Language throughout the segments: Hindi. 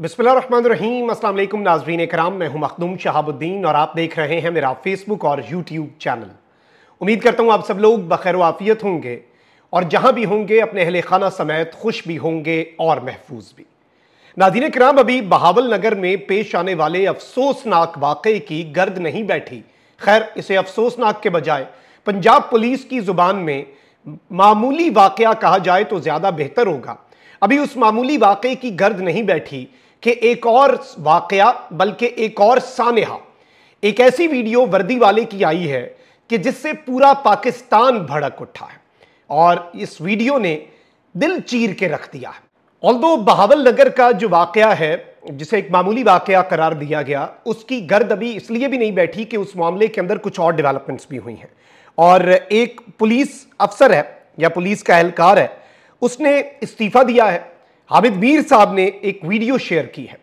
बिस्मिल्लाम अस्सलाम नाजरीन कराम मैं हूं मखदूम शहाबुद्दीन और आप देख रहे हैं मेरा फेसबुक और यूट्यूब चैनल उम्मीद करता हूं आप सब लोग बखैर आफियत होंगे और जहां भी होंगे अपने अहल खाना समेत खुश भी होंगे और महफूज भी नाजीन कराम अभी बहावल नगर में पेश आने वाले अफसोसनाक वाक़े की गर्द नहीं बैठी खैर इसे अफसोसनाक के बजाय पंजाब पुलिस की ज़ुबान में मामूली वाक़ कहा जाए तो ज़्यादा बेहतर होगा अभी उस मामूली वाक़े की गर्द नहीं बैठी कि एक और वाकया बल्कि एक और सानहा एक ऐसी वीडियो वर्दी वाले की आई है कि जिससे पूरा पाकिस्तान भड़क उठा है और इस वीडियो ने दिल चीर के रख दिया है ऑल्दो बहावल नगर का जो वाकया है जिसे एक मामूली वाकया करार दिया गया उसकी गर्द अभी इसलिए भी नहीं बैठी कि उस मामले के अंदर कुछ और डेवलपमेंट्स भी हुई हैं और एक पुलिस अफसर है या पुलिस का एहलकार है उसने इस्तीफ़ा दिया है हामिद मीर साहब ने एक वीडियो शेयर की है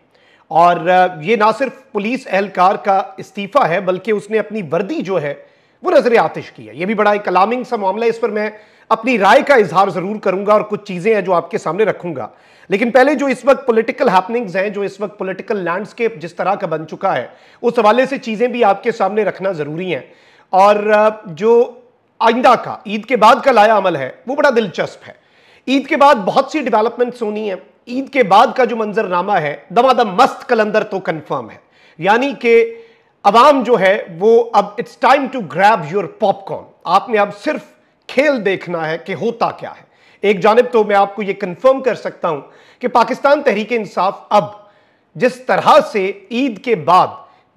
और ये ना सिर्फ पुलिस एहलकार का इस्तीफ़ा है बल्कि उसने अपनी वर्दी जो है वो नज़र आतिश की है ये भी बड़ा एक अलार्मिंग सा मामला है इस पर मैं अपनी राय का इजहार ज़रूर करूंगा और कुछ चीज़ें हैं जो आपके सामने रखूंगा लेकिन पहले जो इस वक्त पॉलिटिकल हैपनिंग्स हैं जो इस वक्त पॉलिटिकल लैंडस्केप जिस तरह का बन चुका है उस हवाले से चीज़ें भी आपके सामने रखना ज़रूरी हैं और जो आइंदा का ईद के बाद का लाया अमल है वो बड़ा दिलचस्प है ईद के बाद बहुत सी डेवलपमेंट होनी है ईद के बाद का जो मंजरनामा है दमादम मस्त कलंदर तो कंफर्म है यानी कि अवाम जो है वो अब it's time to grab your popcorn आपने अब सिर्फ खेल देखना है कि होता क्या है एक जानब तो मैं आपको ये कंफर्म कर सकता हूं कि पाकिस्तान तहरीक इंसाफ अब जिस तरह से ईद के बाद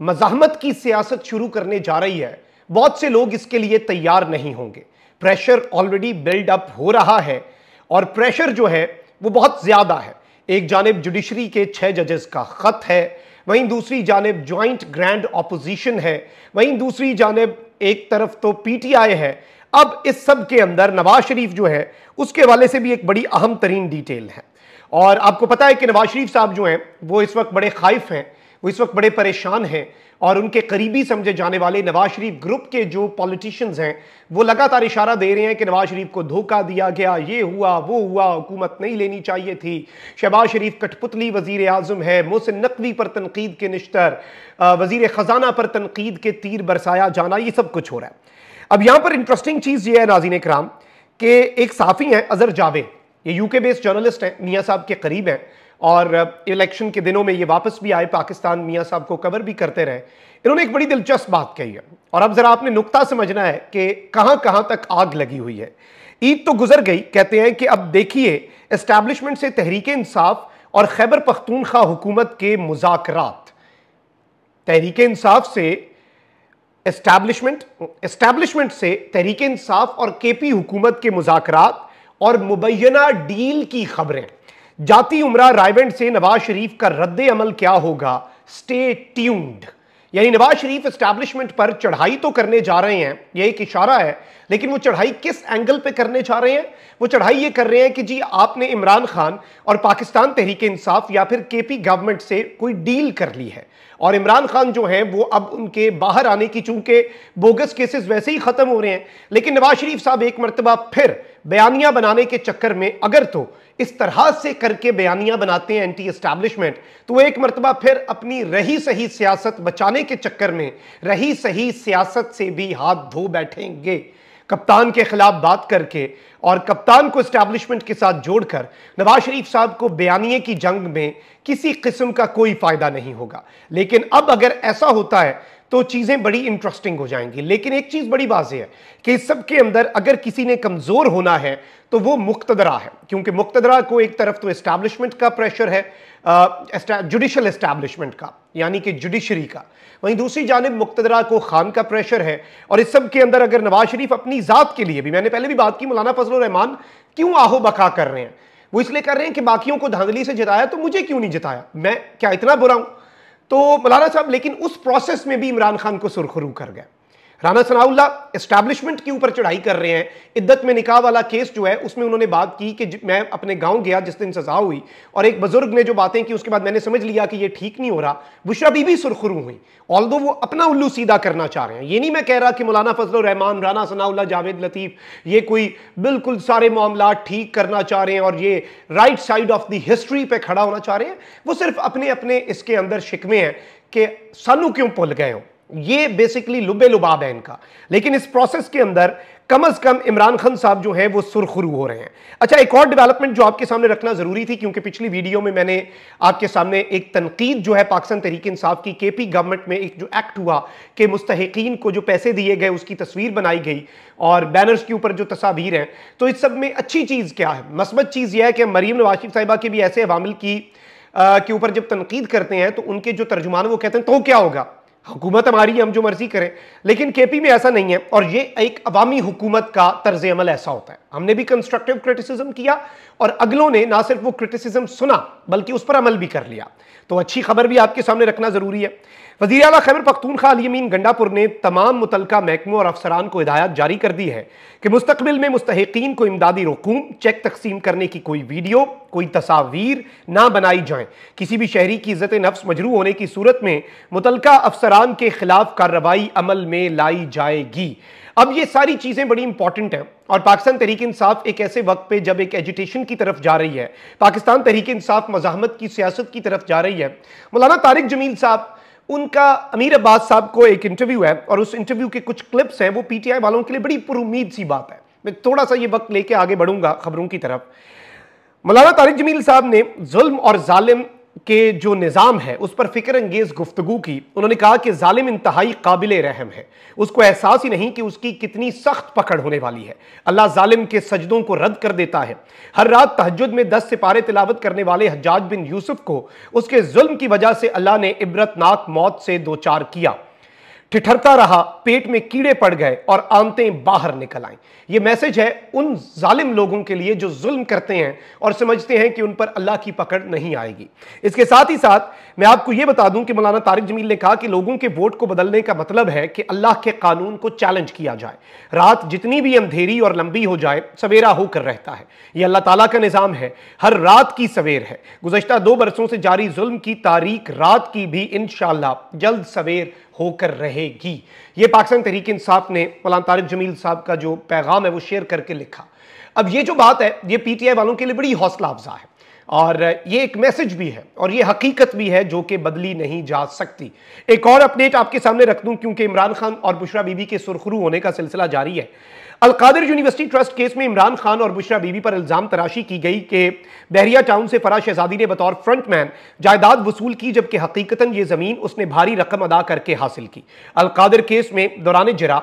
मजामत की सियासत शुरू करने जा रही है बहुत से लोग इसके लिए तैयार नहीं होंगे प्रेशर ऑलरेडी बिल्ड अप हो रहा है और प्रेशर जो है वो बहुत ज़्यादा है एक जानब जुडिशरी के छः जजेस का ख़त है वहीं दूसरी जानब ज्वाइंट ग्रैंड ऑपोजिशन है वहीं दूसरी जानब एक तरफ तो पीटीआई है अब इस सब के अंदर नवाज शरीफ जो है उसके वाले से भी एक बड़ी अहम तरीन डिटेल है और आपको पता है कि नवाज शरीफ साहब जो हैं वो इस वक्त बड़े खाइफ हैं वो इस वक्त बड़े परेशान हैं और उनके करीबी समझे जाने वाले नवाज शरीफ ग्रुप के जो पॉलिटिशियंस हैं वो लगातार इशारा दे रहे हैं कि नवाज शरीफ को धोखा दिया गया ये हुआ वो हुआ हुकूमत नहीं लेनी चाहिए थी शहबाज शरीफ कठपुतली वजीर आजम है मोहसिन नकवी पर तनकीद के निश्तर वजीर ख़जाना पर तनकीद के तीर बरसाया जाना ये सब कुछ हो रहा है अब यहाँ पर इंटरेस्टिंग चीज़ ये है नाजीन कराम के एक साफ़ी हैं अजहर जावेद ये यूके बेस्ड जर्नलिस्ट हैं मियाँ साहब के करीब हैं और इलेक्शन के दिनों में ये वापस भी आए पाकिस्तान मियाँ साहब को कवर भी करते रहे इन्होंने एक बड़ी दिलचस्प बात कही है और अब ज़रा आपने नुकता समझना है कि कहाँ कहाँ तक आग लगी हुई है ईद तो गुजर गई कहते हैं कि अब देखिए इस्टेब्लिशमेंट से तहरीक इंसाफ और खैबर पख्तूनखा हुकूमत के मुजाकरात तहरीक इंसाफ से इस्टेब्लिशमेंट से तहरीक इंसाफ और के पी हुकूमत के मुजाकरात और मुबैना डील की खबरें जाति उमरा रायवेंट से नवाज शरीफ का रद्द अमल क्या होगा स्टे ट्यून्ड यानी नवाज शरीफ एस्टैब्लिशमेंट पर चढ़ाई तो करने जा रहे हैं यह एक इशारा है लेकिन वो चढ़ाई किस एंगल पे करने जा रहे हैं वो चढ़ाई ये कर रहे हैं कि जी आपने इमरान खान और पाकिस्तान तहरीक इंसाफ या फिर केपी गवर्नमेंट से कोई डील कर ली है और इमरान खान जो हैं वो अब उनके बाहर आने की चूंकि बोगस केसेस वैसे ही ख़त्म हो रहे हैं लेकिन नवाज शरीफ साहब एक मरतबा फिर बयानियां बनाने के चक्कर में अगर तो इस तरह से करके बयानियां बनाते हैं एंटी एस्टैब्लिशमेंट तो एक मरतबा फिर अपनी रही सही सियासत बचाने के चक्कर में रही सही सियासत से भी हाथ धो बैठेंगे कप्तान के खिलाफ बात करके और कप्तान को इस्टेब्लिशमेंट के साथ जोड़कर नवाज शरीफ साहब को बयानिए की जंग में किसी किस्म का कोई फायदा नहीं होगा लेकिन अब अगर ऐसा होता है तो चीज़ें बड़ी इंटरेस्टिंग हो जाएंगी लेकिन एक चीज़ बड़ी बात है कि इस सब के अंदर अगर किसी ने कमज़ोर होना है तो वो मुक्तदरा है क्योंकि मुक्तदरा को एक तरफ तो इस्टेब्लिशमेंट का प्रेशर है जुडिशल एस्टैब्लिशमेंट का यानी कि जुडिशरी का वहीं दूसरी जानब मुक्तदरा को खान का प्रेशर है और इस सब के अंदर अगर नवाज शरीफ अपनी ज़ात के लिए भी मैंने पहले भी बात की मौलाना फजल रहमान क्यों आहो बका कर रहे हैं वो इसलिए कर रहे हैं कि बाकियों को धांधली से जिताया तो मुझे क्यों नहीं जिताया मैं क्या इतना बुरा हूं तो मौलाना साहब लेकिन उस प्रोसेस में भी इमरान खान को सुरखरू कर गए राना सनाउल्ला एस्टैब्लिशमेंट के ऊपर चढ़ाई कर रहे हैं इद्दत में निकाह वाला केस जो है उसमें उन्होंने बात की कि मैं अपने गांव गया जिस दिन सजा हुई और एक बुजुर्ग ने जो बातें की उसके बाद मैंने समझ लिया कि ये ठीक नहीं हो रहा बुशरा बीबी सुरखरू हुई ऑल दो वो अपना उल्लू सीधा करना चाह रहे हैं ये नहीं मैं कह रहा कि मौलाना फजल रहमान राना सनाउल्ला जावेद लतीफ ये कोई बिल्कुल सारे मामला ठीक करना चाह रहे हैं और ये right side of the history पे खड़ा होना चाह रहे हैं वो सिर्फ अपने अपने इसके अंदर शिकमे हैं कि सानू क्यों भुल गए हो ये बेसिकली लुबे लुबाब है इनका लेकिन इस प्रोसेस के अंदर कम अज कम इमरान खान साहब जो है वो सुरखुरू हो रहे हैं अच्छा एक और डेवलपमेंट जो आपके सामने रखना जरूरी थी क्योंकि पिछली वीडियो में मैंने आपके सामने एक तनकीद जो है पाकिस्तान तरीके इंसाफ की पी गवर्नमेंट में एक जो एक्ट हुआ कि मुस्तकिन को जो पैसे दिए गए उसकी तस्वीर बनाई गई और बैनर्स के ऊपर जो तस्वीर हैं तो इस सब में अच्छी चीज़ क्या है मसबत चीज़ यह है कि मरीम नवाशिफ साहिबा के भी ऐसे अवामिल की के ऊपर जब तनकीद करते हैं तो उनके जो तर्जुमान वो कहते हैं तो क्या होगा हुकूमत हमारी है हम जो मर्जी करें लेकिन केपी में ऐसा नहीं है और ये एक अवामी हुकूमत का तर्ज अमल ऐसा होता है हमने भी कंस्ट्रक्टिव क्रिटिसिज्म किया और अगलों ने ना सिर्फ वो क्रिटिसिज्म सुना बल्कि उस पर अमल भी कर लिया तो अच्छी खबर भी आपके सामने रखना जरूरी है वजी अला खैबर पख्तूनखा अलीमीन गंडापुर ने तमाम मुतलका महकमों और अफसरान को हिदायत जारी कर दी है कि मुस्तबिल में मुस्तकिन को इमदादी रकूम चेक तकसीम करने की कोई वीडियो कोई तस्वीर ना बनाई जाए किसी भी शहरी की इज्जत नफ्स मजरू होने की सूरत में मुतलका अफसरान के खिलाफ कार्रवाई अमल में लाई जाएगी अब ये सारी चीज़ें बड़ी इंपॉर्टेंट हैं और पाकिस्तान तहरीक इंसाफ एक ऐसे वक्त पे जब एक एजुटेशन की तरफ जा रही है पाकिस्तान तरीके इंसाफ मजामत की सियासत की तरफ जा रही है मौलाना तारिक जमील साहब उनका अमीर अब्बास साहब को एक इंटरव्यू है और उस इंटरव्यू के कुछ क्लिप्स हैं वो पीटीआई वालों के लिए बड़ी पुरुद सी बात है मैं थोड़ा सा ये वक्त लेके आगे बढ़ूंगा खबरों की तरफ मौलाना तारिक जमील साहब ने जुल्म और जालिम के जो निज़ाम है उस पर फ़िक्र अंगेज़ गुफ्तु की उन्होंने कहा कि ालिम इंतहाई काबिल रहम है उसको एहसास ही नहीं कि उसकी कितनी सख्त पकड़ होने वाली है अल्लाह ालिम के सजदों को रद्द कर देता है हर रात तहजद में दस सिपारे तिलावत करने वाले हजाज बिन यूसुफ को उसके जुल्म की वजह से अल्लाह ने इबरतनाक मौत से दो चार किया ठिठरता रहा पेट में कीड़े पड़ गए और आंतें बाहर निकल आई ये मैसेज है उन जालिम लोगों के लिए जो जुल्म करते हैं और समझते हैं कि उन पर अल्लाह की पकड़ नहीं आएगी इसके साथ ही साथ मैं आपको यह बता दूं कि मौलाना तारिक जमील ने कहा कि लोगों के वोट को बदलने का मतलब है कि अल्लाह के कानून को चैलेंज किया जाए रात जितनी भी अंधेरी और लंबी हो जाए सवेरा होकर रहता है यह अल्लाह ताला का निज़ाम है हर रात की सवेर है गुजशत दो बरसों से जारी जुल्म की तारीख रात की भी इन जल्द सवेर होकर रहेगी ये पाकिस्तान तहरीक इंसाफ ने मौलाना तारिक जमील साहब का जो पैगाम है वो शेयर करके लिखा अब ये जो बात है ये पीटीआई वालों के लिए बड़ी हौसला अफजा है और ये एक मैसेज भी है और ये हकीकत भी है जो कि बदली नहीं जा सकती एक और अपडेट आपके सामने रख दूं क्योंकि इमरान खान और बुशरा बीबी के सुरखरू होने का सिलसिला जारी है अलकादर यूनिवर्सिटी ट्रस्ट केस में इमरान खान और बुशरा बीबी पर इल्जाम तराशी की गई कि बहरिया टाउन से फरा शहजादी ने बतौर फ्रंटमैन जायदाद वसूल की जबकि हकीकता ये जमीन उसने भारी रकम अदा करके हासिल की अलकादर केस में दौरान जरा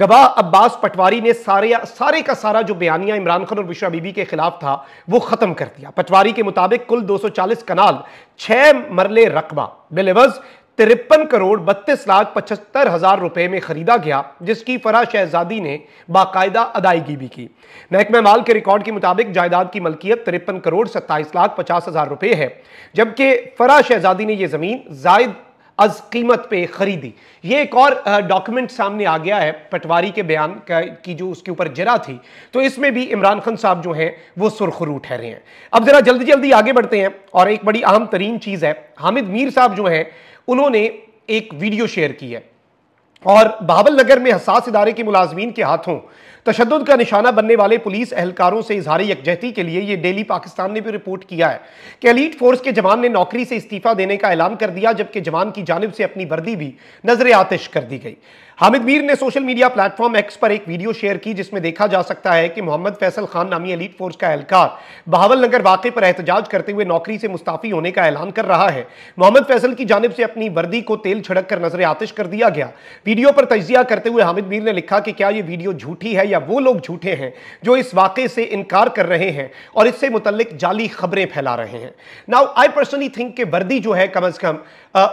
गवाह अब्बास पटवारी ने सारे सारे का सारा जो बयानिया इमरान खान और बुशरा बीबी के खिलाफ था वो खत्म कर दिया पटवारी के मुताबिक कुल 240 कनाल छह मरले रकबा बिलवज तिरपन करोड़ बत्तीस लाख पचहत्तर हजार रुपए में खरीदा गया जिसकी फरा शहजादी ने बाकायदा अदायगी भी की महकमे माल के रिकॉर्ड के मुताबिक जायदाद की मलकियत तिरपन करोड़ सत्ताईस लाख पचास हजार रुपए है जबकि फरा शहजादी ने यह जमीन जायद अज कीमत पे खरीदी ये एक और डॉक्यूमेंट सामने आ गया है पटवारी के बयान की जो उसके ऊपर जरा थी तो इसमें भी इमरान खान साहब जो हैं वो सुरखरू ठहरे हैं अब ज़रा जल्दी जल्दी आगे बढ़ते हैं और एक बड़ी अहम तरीन चीज़ है हामिद मीर साहब जो हैं उन्होंने एक वीडियो शेयर की है और बाबल नगर में हसास इदारे के मुलाजमीन के हाथों तशद का निशाना बनने वाले पुलिस एहलकारों से इजहार यकजहती के लिए ये डेली पाकिस्तान ने भी रिपोर्ट किया है कि एलीट फोर्स के जवान ने नौकरी से इस्तीफा देने का ऐलान कर दिया जबकि जवान की जानब से अपनी वर्दी भी नजर आतिश कर दी गई हामिद मीर ने सोशल मीडिया प्लेटफॉर्म एक्स पर एक वीडियो शेयर की जिसमें देखा जा सकता है कि मोहम्मद फैसल खान नामी एलीट फोर्स का एहलकार बहावल नगर वाक़े पर एहतजाज करते हुए नौकरी से मुस्ताफी होने का ऐलान कर रहा है मोहम्मद फैसल की जानब से अपनी वर्दी को तेल छिड़क कर नजर आतिश कर दिया गया वीडियो पर तजिया करते हुए हामिद मीर ने लिखा कि क्या यह वीडियो झूठी है या या वो लोग झूठे हैं जो इस वाक़े से इनकार कर रहे हैं और इससे मुतलिक जाली खबरें फैला रहे हैं नाउ आई पर्सनली थिंक कि वर्दी जो है कम अज़ कम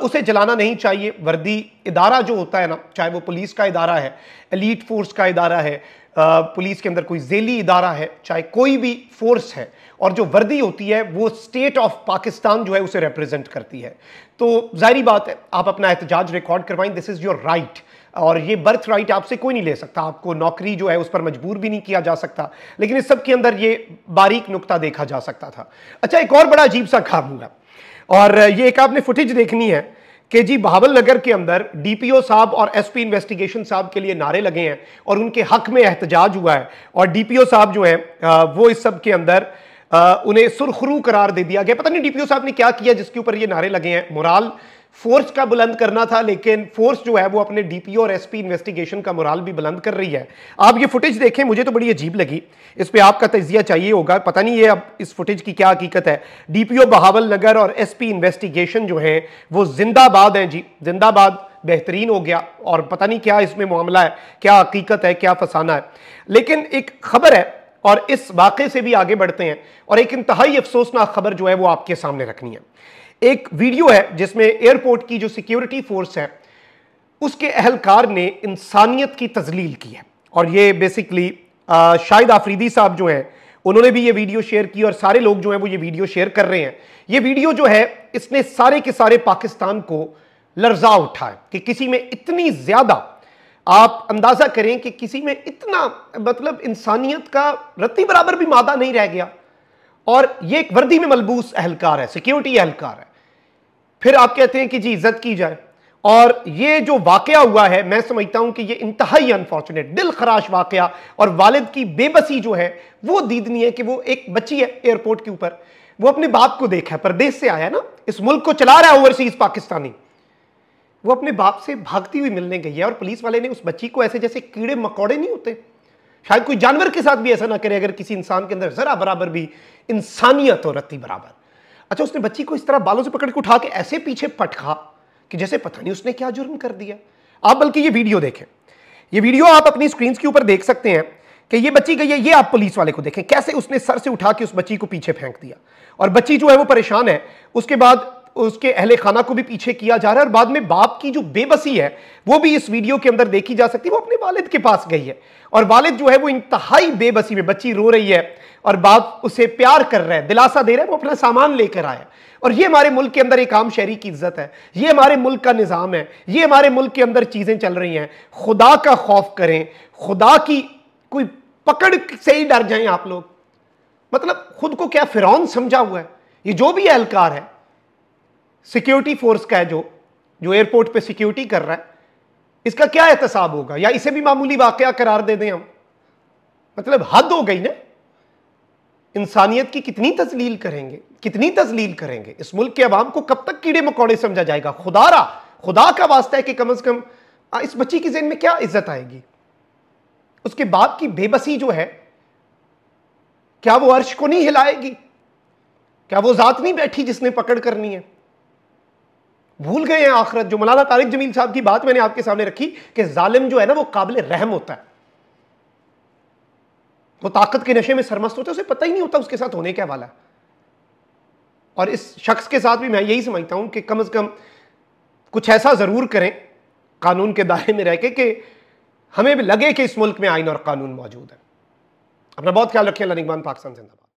उसे जलाना नहीं चाहिए वर्दी इदारा जो होता है ना चाहे वो पुलिस का इदारा है एलिट फोर्स का इदारा है पुलिस के अंदर कोई जेली इदारा है चाहे कोई भी फोर्स है और जो वर्दी होती है वो स्टेट ऑफ पाकिस्तान जो है उसे रिप्रेजेंट करती है तो जाहिर बात है आप अपना एहतजाज रिकॉर्ड करवाएं दिस इज़ योर राइट और ये बर्थ राइट आपसे कोई नहीं ले सकता आपको नौकरी जो है उस पर मजबूर भी नहीं किया जा सकता लेकिन इस सब के अंदर ये बारीक नुकता देखा जा सकता था अच्छा एक और बड़ा अजीब सा काम हुआ और ये एक आपने फुटेज देखनी है कि जी बहावल नगर के अंदर डीपीओ साहब और एसपी इन्वेस्टिगेशन साहब के लिए नारे लगे हैं और उनके हक में एहतजाज हुआ है और डीपीओ साहब जो हैं वो इस सब के अंदर उन्हें सुरखरू करार दे दिया गया पता नहीं डीपीओ साहब ने क्या किया जिसके ऊपर ये नारे लगे हैं मुराल फोर्स का बुलंद करना था लेकिन फोर्स जो है वो अपने डीपीओ और एसपी इन्वेस्टिगेशन का मोराल भी बुलंद कर रही है आप ये फुटेज देखें मुझे तो बड़ी अजीब लगी इस पर आपका तजिया चाहिए होगा पता नहीं ये अब इस फुटेज की क्या हकीकत है डीपीओ बहावल नगर और एसपी इन्वेस्टिगेशन जो है वो जिंदाबाद है जी जिंदाबाद बेहतरीन हो गया और पता नहीं क्या इसमें मामला है क्या हकीकत है क्या फसाना है लेकिन एक खबर है और इस वाक़े से भी आगे बढ़ते हैं और एक इंतहाई अफसोसनाक खबर जो है वो आपके सामने रखनी है एक वीडियो है जिसमें एयरपोर्ट की जो सिक्योरिटी फोर्स है उसके अहलकार ने इंसानियत की तजलील की है और ये बेसिकली शाहिद आफरीदी साहब जो हैं उन्होंने भी ये वीडियो शेयर की और सारे लोग जो हैं वो ये वीडियो शेयर कर रहे हैं ये वीडियो जो है इसने सारे के सारे पाकिस्तान को लर्जा उठा है कि किसी में इतनी ज़्यादा आप अंदाज़ा करें कि किसी में इतना मतलब इंसानियत का रत्ती बराबर भी मादा नहीं रह गया और ये एक वर्दी में मलबूस अहलकार है सिक्योरिटी अहलकार है फिर आप कहते हैं कि जी इज्जत की जाए और ये जो वाकया हुआ है मैं समझता हूं कि ये इंतहाई अनफॉर्चुनेट दिल खराश वाकया और वालिद की बेबसी जो है वो दीदनी है कि वो एक बच्ची है एयरपोर्ट के ऊपर वो अपने बाप को देखा है परदेश से आया ना इस मुल्क को चला रहा है ओवरसीज पाकिस्तानी वो अपने बाप से भागती हुई मिलने गई है और पुलिस वाले ने उस बच्ची को ऐसे जैसे कीड़े मकोड़े नहीं होते शायद कोई जानवर के साथ भी ऐसा ना करे अगर किसी इंसान के अंदर ज़रा बराबर भी इंसानियत हो रत्ती बराबर अच्छा उसने बच्ची को इस तरह बालों से पकड़ के उठा के ऐसे पीछे पटखा कि जैसे पता नहीं उसने क्या जुर्म कर दिया आप बल्कि ये वीडियो देखें ये वीडियो आप अपनी स्क्रीन के ऊपर देख सकते हैं कि ये बच्ची गई है ये आप पुलिस वाले को देखें कैसे उसने सर से उठा के उस बच्ची को पीछे फेंक दिया और बच्ची जो है वो परेशान है उसके बाद उसके अहले खाना को भी पीछे किया जा रहा है और बाद में बाप की जो बेबसी है वो भी इस वीडियो के अंदर देखी जा सकती है वो अपने वालिद के पास गई है और वालिद जो है वो इंतहाई बेबसी में बच्ची रो रही है और बाप उसे प्यार कर रहा है दिलासा दे रहा है वो अपना सामान लेकर आया और ये हमारे मुल्क के अंदर एक आम शहरी की इज्जत है ये हमारे मुल्क का निज़ाम है ये हमारे मुल्क के अंदर चीज़ें चल रही हैं खुदा का खौफ करें खुदा की कोई पकड़ से ही डर जाएं आप लोग मतलब खुद को क्या फिरौन समझा हुआ है ये जो भी एहलकार है सिक्योरिटी फोर्स का है जो जो एयरपोर्ट पे सिक्योरिटी कर रहा है इसका क्या एहतसाब होगा या इसे भी मामूली वाकया करार दे दें हम मतलब हद हो गई ना इंसानियत की कितनी तजलील करेंगे कितनी तजलील करेंगे इस मुल्क के अवाम को कब तक कीड़े मकौड़े समझा जाएगा खुदारा खुदा का वास्ता है कि कम अज कम इस बच्ची की जहन में क्या इज्जत आएगी उसके बाप की बेबसी जो है क्या वो अर्श को नहीं हिलाएगी क्या वो जात नहीं बैठी जिसने पकड़ करनी है भूल गए हैं आखिरत जो मौलाना तारिक जमील साहब की बात मैंने आपके सामने रखी कि जालिम जो है ना वो काबिल रहम होता है वो ताकत के नशे में सरमस्त होता है उसे पता ही नहीं होता उसके साथ होने क्या वाला और इस शख्स के साथ भी मैं यही समझता हूं कि कम अज कम कुछ ऐसा जरूर करें कानून के दायरे में रह के कि हमें भी लगे कि इस मुल्क में आइन और कानून मौजूद है अपना बहुत ख्याल रखिए अनिकबान पाकिस्तान जिंदाबाद